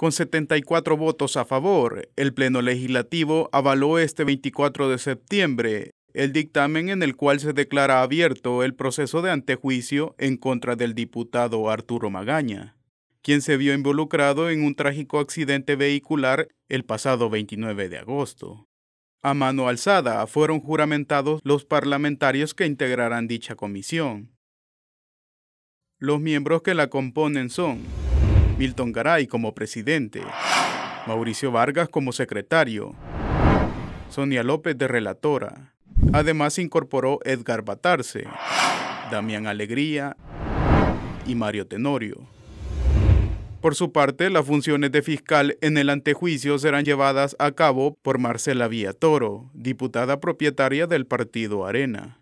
Con 74 votos a favor, el Pleno Legislativo avaló este 24 de septiembre el dictamen en el cual se declara abierto el proceso de antejuicio en contra del diputado Arturo Magaña, quien se vio involucrado en un trágico accidente vehicular el pasado 29 de agosto. A mano alzada fueron juramentados los parlamentarios que integrarán dicha comisión. Los miembros que la componen son Milton Garay como presidente, Mauricio Vargas como secretario, Sonia López de relatora. Además incorporó Edgar Batarse, Damián Alegría y Mario Tenorio. Por su parte, las funciones de fiscal en el antejuicio serán llevadas a cabo por Marcela Toro, diputada propietaria del partido Arena.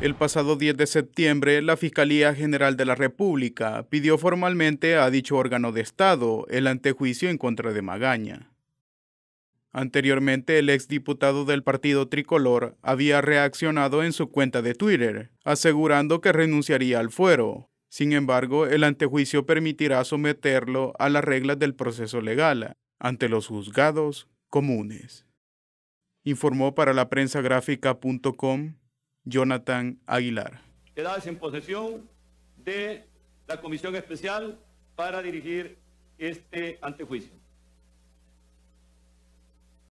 El pasado 10 de septiembre, la Fiscalía General de la República pidió formalmente a dicho órgano de Estado el antejuicio en contra de Magaña. Anteriormente, el exdiputado del partido tricolor había reaccionado en su cuenta de Twitter, asegurando que renunciaría al fuero. Sin embargo, el antejuicio permitirá someterlo a las reglas del proceso legal ante los juzgados comunes. Informó para la prensa gráfica.com Jonathan Aguilar. Quedas en posesión de la Comisión Especial para dirigir este antejuicio.